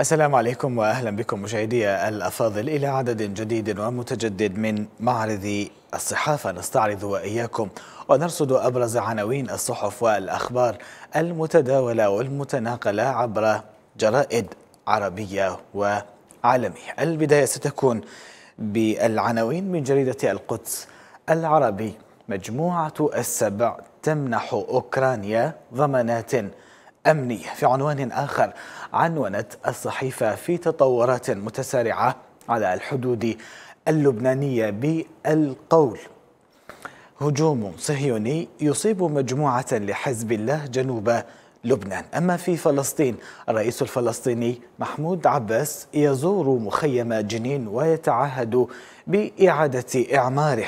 السلام عليكم واهلا بكم مشاهدي الافاضل الى عدد جديد ومتجدد من معرض الصحافه نستعرض واياكم ونرصد ابرز عناوين الصحف والاخبار المتداوله والمتناقله عبر جرائد عربيه وعالميه. البدايه ستكون بالعناوين من جريده القدس العربي مجموعه السبع تمنح اوكرانيا ضمانات أمني في عنوان آخر عنونت الصحيفة في تطورات متسارعة على الحدود اللبنانية بالقول هجوم صهيوني يصيب مجموعة لحزب الله جنوب لبنان أما في فلسطين الرئيس الفلسطيني محمود عباس يزور مخيم جنين ويتعهد بإعادة إعماره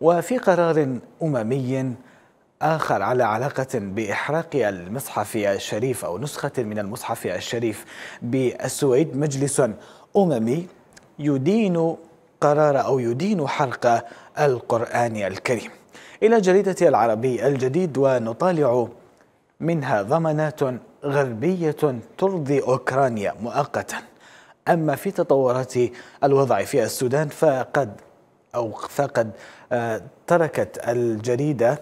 وفي قرار أممي آخر على علاقة بإحراق المصحف الشريف أو نسخة من المصحف الشريف بالسويد مجلس أممي يدين قرار أو يدين حرق القرآن الكريم إلى جريدة العربي الجديد ونطالع منها ضمانات غربية ترضي أوكرانيا مؤقتا أما في تطورات الوضع في السودان فقد أو فقد آه، تركت الجريدة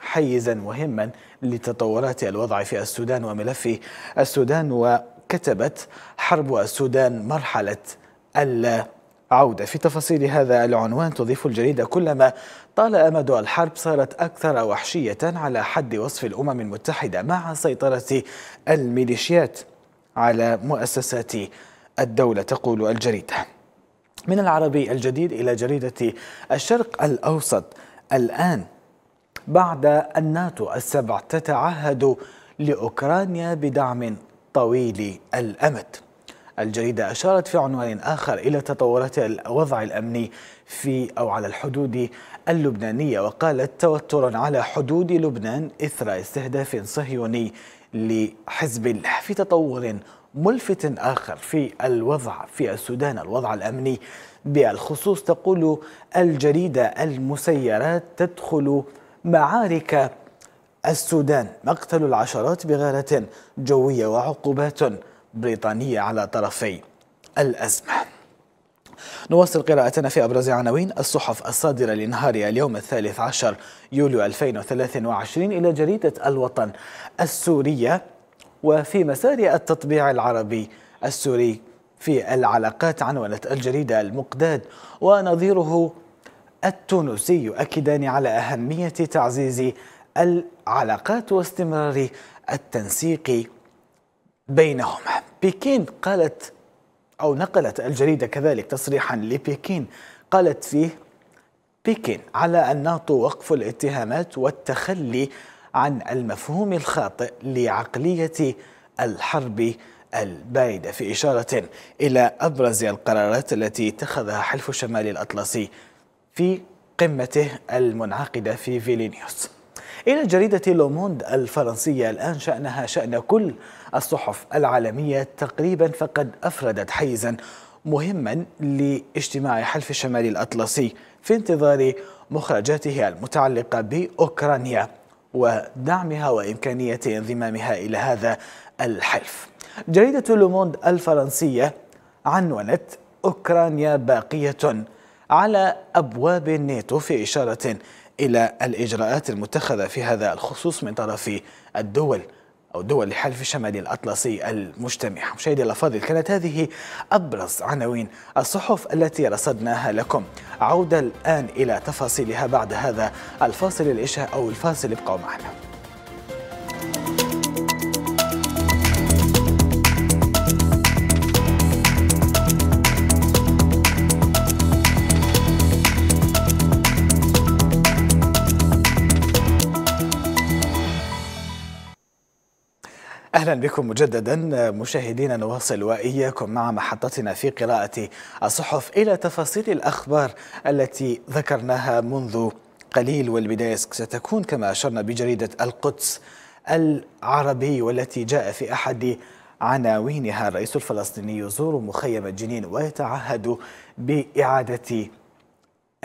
حيزا مهما لتطورات الوضع في السودان وملف السودان وكتبت حرب السودان مرحلة العودة في تفاصيل هذا العنوان تضيف الجريدة كلما طال أمد الحرب صارت أكثر وحشية على حد وصف الأمم المتحدة مع سيطرة الميليشيات على مؤسسات الدولة تقول الجريدة من العربي الجديد إلى جريدة الشرق الأوسط الآن بعد الناتو السبع تتعهد لأوكرانيا بدعم طويل الأمد الجريدة أشارت في عنوان آخر إلى تطورات الوضع الأمني في أو على الحدود اللبنانية وقالت توتر على حدود لبنان إثر استهداف صهيوني لحزب الله في تطور ملفت آخر في الوضع في السودان الوضع الأمني بالخصوص تقول الجريدة المسيرات تدخل معارك السودان مقتل العشرات بغارة جوية وعقوبات بريطانية على طرفي الأزمة نواصل قراءتنا في أبرز عناوين الصحف الصادرة لنهار اليوم الثالث عشر يوليو 2023 إلى جريدة الوطن السورية وفي مسار التطبيع العربي السوري في العلاقات عنونت الجريدة المقداد ونظيره التونسي يؤكدان على أهمية تعزيز العلاقات واستمرار التنسيق بينهما بكين قالت أو نقلت الجريدة كذلك تصريحا لبكين قالت فيه بكين على الناطو وقف الاتهامات والتخلي عن المفهوم الخاطئ لعقلية الحرب البائدة في إشارة إلى أبرز القرارات التي اتخذها حلف شمال الأطلسي في قمته المنعقدة في فيلينيوس إلى جريدة لوموند الفرنسية الآن شأنها شأن كل الصحف العالمية تقريبا فقد أفردت حيزا مهما لاجتماع حلف الشمال الأطلسي في انتظار مخرجاته المتعلقة بأوكرانيا ودعمها وإمكانية انضمامها إلى هذا الحلف جريدة لوموند الفرنسية عنونت أوكرانيا باقية على أبواب الناتو في إشارة إلى الإجراءات المتخذة في هذا الخصوص من طرف الدول أو دول الحلف الشمالي الأطلسي المجتمع مشاهدي الأفاضل كانت هذه أبرز عناوين الصحف التي رصدناها لكم عودة الآن إلى تفاصيلها بعد هذا الفاصل الإشاء أو الفاصل ابقوا معنا أهلا بكم مجددا مشاهدينا نواصل وإياكم مع محطتنا في قراءة الصحف إلى تفاصيل الأخبار التي ذكرناها منذ قليل والبداية ستكون كما أشرنا بجريدة القدس العربي والتي جاء في أحد عناوينها الرئيس الفلسطيني يزور مخيم جنين ويتعهد بإعادة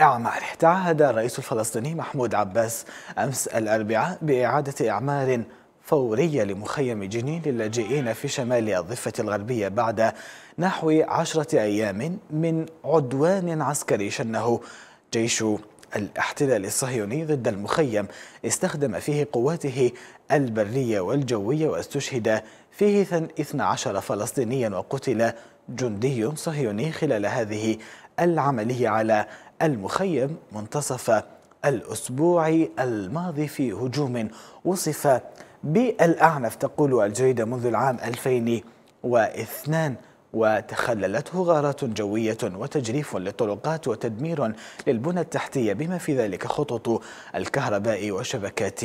إعماره تعهد الرئيس الفلسطيني محمود عباس أمس الأربعاء بإعادة إعمار فورية لمخيم جنين للاجئين في شمال الضفة الغربية بعد نحو عشرة أيام من عدوان عسكري شنه جيش الاحتلال الصهيوني ضد المخيم استخدم فيه قواته البرية والجوية واستشهد فيه 12 فلسطينيا وقتل جندي صهيوني خلال هذه العملية على المخيم منتصف الأسبوع الماضي في هجوم وصف بالأعنف تقول الجريدة منذ العام 2002 وتخللته غارات جوية وتجريف للطرقات وتدمير للبنى التحتية بما في ذلك خطوط الكهرباء وشبكات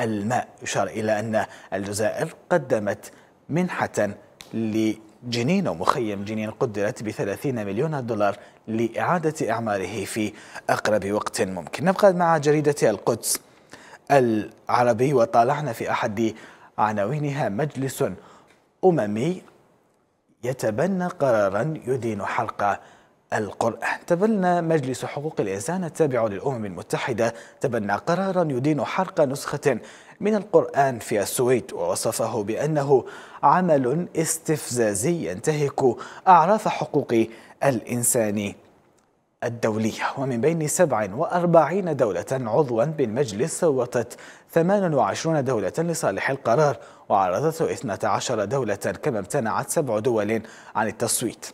الماء يشار إلى أن الجزائر قدمت منحة لجنين ومخيم جنين قدرت ب 30 مليون دولار لإعادة إعماره في أقرب وقت ممكن نبقى مع جريدة القدس العربي وطالعنا في أحد عناوينها مجلس أممي يتبنى قرارا يدين حلقة القرآن تبنى مجلس حقوق الإنسان التابع للأمم المتحدة تبنى قرارا يدين حرق نسخة من القرآن في السويد ووصفه بأنه عمل استفزازي ينتهك أعراف حقوق الإنسان الدولية ومن بين 47 دولة عضوا بالمجلس صوتت 28 دولة لصالح القرار وعارضته 12 دولة كما امتنعت سبع دول عن التصويت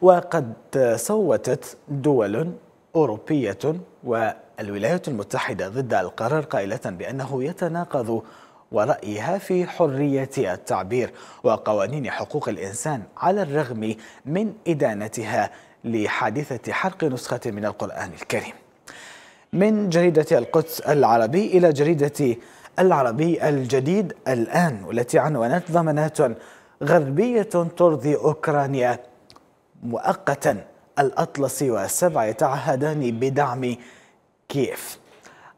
وقد صوتت دول أوروبية والولايات المتحدة ضد القرار قائلة بأنه يتناقض ورأيها في حرية التعبير وقوانين حقوق الإنسان على الرغم من إدانتها لحادثة حرق نسخة من القرآن الكريم من جريدة القدس العربي إلى جريدة العربي الجديد الآن والتي عنونت ضمانات غربية ترضي أوكرانيا مؤقتا الأطلسي والسبع يتعهدان بدعم كييف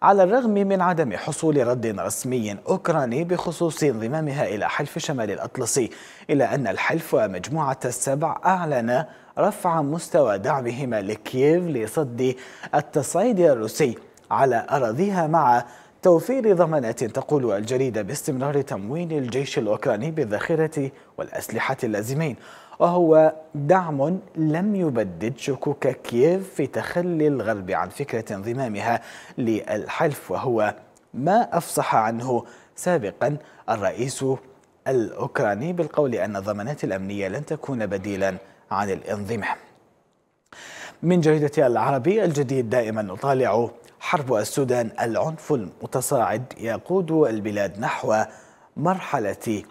على الرغم من عدم حصول رد رسمي أوكراني بخصوص انضمامها إلى حلف شمال الأطلسي إلا أن الحلف ومجموعة السبع أعلن رفع مستوى دعمهما لكييف لصد التصعيد الروسي على أراضيها مع توفير ضمانات تقول الجريدة باستمرار تموين الجيش الأوكراني بالذخيرة والأسلحة اللازمين وهو دعم لم يبدد شكوك كييف في تخلي الغرب عن فكرة انضمامها للحلف وهو ما أفصح عنه سابقا الرئيس الأوكراني بالقول أن الضمانات الأمنية لن تكون بديلا عن الأنظمة من جريدة العربي الجديد دائما نطالع حرب السودان العنف المتصاعد يقود البلاد نحو مرحلة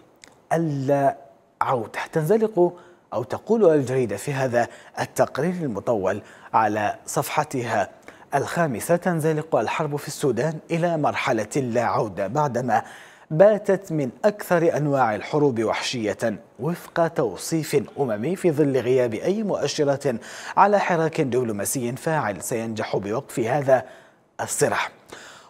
اللا عودة تنزلق أو تقول الجريدة في هذا التقرير المطول على صفحتها الخامسة تنزلق الحرب في السودان إلى مرحلة اللا عودة بعدما باتت من أكثر أنواع الحروب وحشية وفق توصيف أممي في ظل غياب أي مؤشرات على حراك دبلوماسي فاعل سينجح بوقف هذا الصراع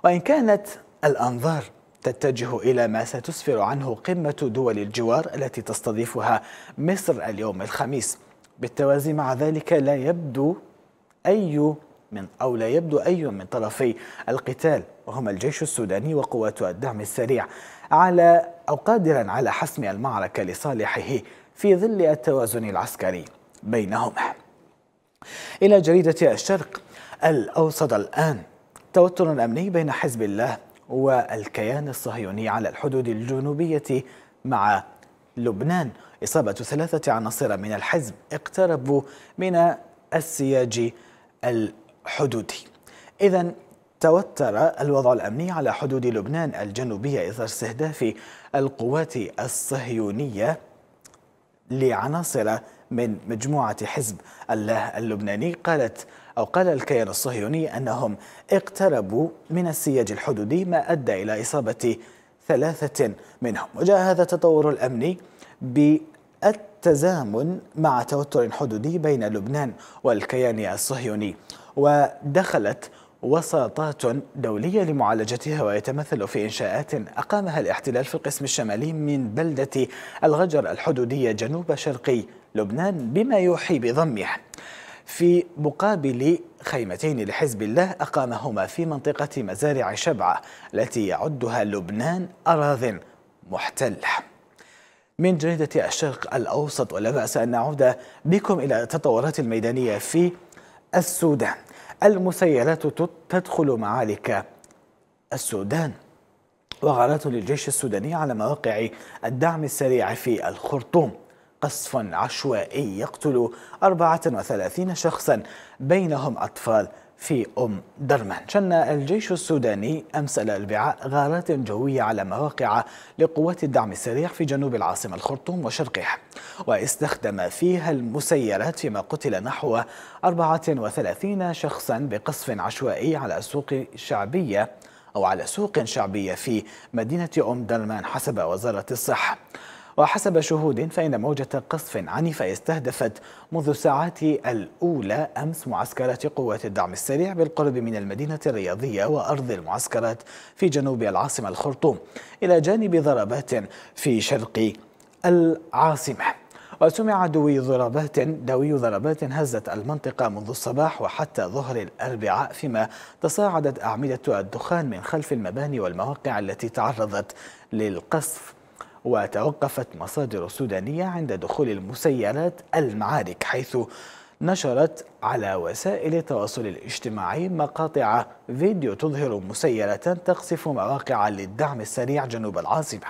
وإن كانت الأنظار تتجه إلى ما ستسفر عنه قمة دول الجوار التي تستضيفها مصر اليوم الخميس بالتوازي مع ذلك لا يبدو أي من أو لا يبدو أي من طرفي القتال وهما الجيش السوداني وقوات الدعم السريع على أو قادرا على حسم المعركة لصالحه في ظل التوازن العسكري بينهما إلى جريدة الشرق الأوسط الآن توتر أمني بين حزب الله والكيان الصهيوني على الحدود الجنوبية مع لبنان إصابة ثلاثة عناصر من الحزب اقتربوا من السياج الحدودي إذا توتر الوضع الأمني على حدود لبنان الجنوبية إثر استهداف القوات الصهيونية لعناصر من مجموعة حزب الله اللبناني قالت أو قال الكيان الصهيوني أنهم اقتربوا من السياج الحدودي ما أدى إلى إصابة ثلاثة منهم وجاء هذا التطور الأمني بالتزامن مع توتر حدودي بين لبنان والكيان الصهيوني ودخلت وساطات دولية لمعالجتها ويتمثل في إنشاءات أقامها الاحتلال في القسم الشمالي من بلدة الغجر الحدودية جنوب شرقي لبنان بما يوحي بضمه في مقابل خيمتين لحزب الله أقامهما في منطقة مزارع شبعة التي يعدها لبنان أراضٍ محتلة من جريدة الشرق الأوسط ولا بأس أن نعود بكم إلى التطورات الميدانية في السودان المسيلات تدخل معالك السودان وغارات للجيش السوداني على مواقع الدعم السريع في الخرطوم قصف عشوائي يقتل 34 شخصا بينهم أطفال في أم درمان شن الجيش السوداني أمس الأربعاء غارات جوية على مواقع لقوات الدعم السريع في جنوب العاصمة الخرطوم وشرقها واستخدم فيها المسيرات فيما قتل نحو 34 شخصا بقصف عشوائي على سوق شعبية أو على سوق شعبية في مدينة أم درمان حسب وزارة الصحة وحسب شهود فإن موجة قصف عنيفة استهدفت منذ الساعات الأولى أمس معسكرات قوات الدعم السريع بالقرب من المدينة الرياضية وأرض المعسكرات في جنوب العاصمة الخرطوم إلى جانب ضربات في شرق العاصمة وسمع دوي ضربات دوي ضربات هزت المنطقة منذ الصباح وحتى ظهر الأربعاء فيما تصاعدت أعمدة الدخان من خلف المباني والمواقع التي تعرضت للقصف وتوقفت مصادر سودانية عند دخول المسيرات المعارك حيث نشرت على وسائل التواصل الاجتماعي مقاطع فيديو تظهر مسيرة تقصف مواقع للدعم السريع جنوب العاصمة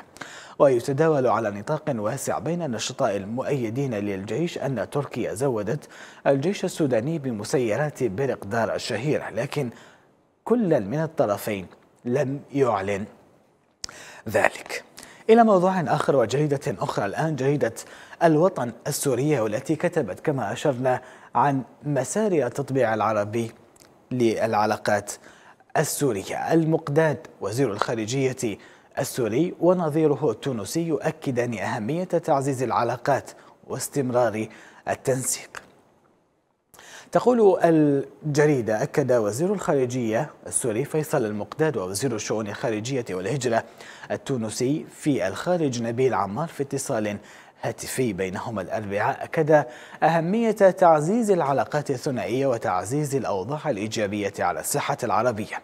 ويتداول على نطاق واسع بين النشطاء المؤيدين للجيش أن تركيا زودت الجيش السوداني بمسيرات برقدار الشهيرة لكن كل من الطرفين لم يعلن ذلك إلى موضوع آخر وجريدة أخرى الآن جريدة الوطن السورية والتي كتبت كما أشرنا عن مسار التطبيع العربي للعلاقات السورية المقداد وزير الخارجية السوري ونظيره التونسي يؤكدان أهمية تعزيز العلاقات واستمرار التنسيق تقول الجريدة أكد وزير الخارجية السوري فيصل المقداد ووزير الشؤون الخارجية والهجرة التونسي في الخارج نبيل عمار في اتصال هاتفي بينهما الأربعاء أكد أهمية تعزيز العلاقات الثنائية وتعزيز الأوضاع الإيجابية على الساحة العربية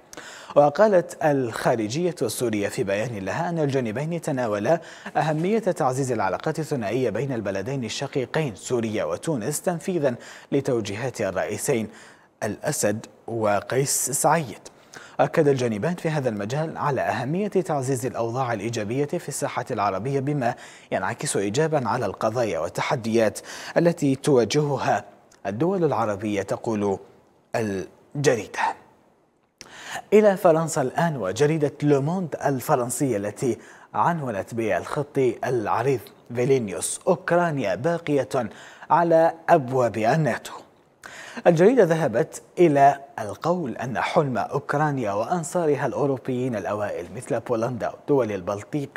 وقالت الخارجية السورية في بيان لها أن الجانبين تناولا أهمية تعزيز العلاقات الثنائية بين البلدين الشقيقين سوريا وتونس تنفيذا لتوجيهات الرئيسين الأسد وقيس سعيد أكد الجانبان في هذا المجال على أهمية تعزيز الأوضاع الإيجابية في الساحة العربية بما ينعكس إيجابا على القضايا والتحديات التي تواجهها الدول العربية تقول الجريدة إلى فرنسا الآن وجريدة لوموند الفرنسية التي عنونت بالخط العريض فيلينيوس أوكرانيا باقية على أبواب الناتو الجريدة ذهبت إلى القول أن حلم أوكرانيا وأنصارها الأوروبيين الأوائل مثل بولندا ودول البلطيق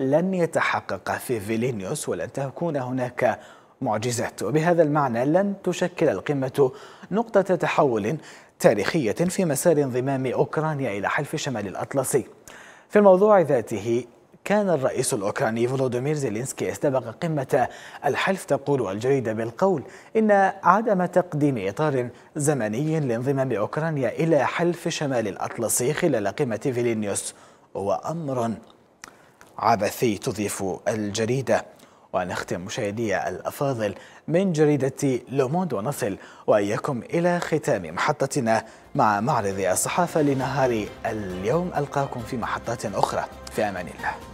لن يتحقق في فيلينيوس ولن تكون هناك معجزات وبهذا المعنى لن تشكل القمة نقطة تحول تاريخية في مسار انضمام أوكرانيا إلى حلف شمال الأطلسي في الموضوع ذاته كان الرئيس الأوكراني فولودومير زيلينسكي استبق قمة الحلف تقول الجريدة بالقول إن عدم تقديم إطار زمني لانضمام أوكرانيا إلى حلف شمال الأطلسي خلال قمة فيلينيوس هو أمر عبثي تضيف الجريدة ونختم مشاهدي الأفاضل من جريدة لوموند ونصل وإياكم إلى ختام محطتنا مع معرض الصحافة لنهار اليوم ألقاكم في محطات أخرى في أمان الله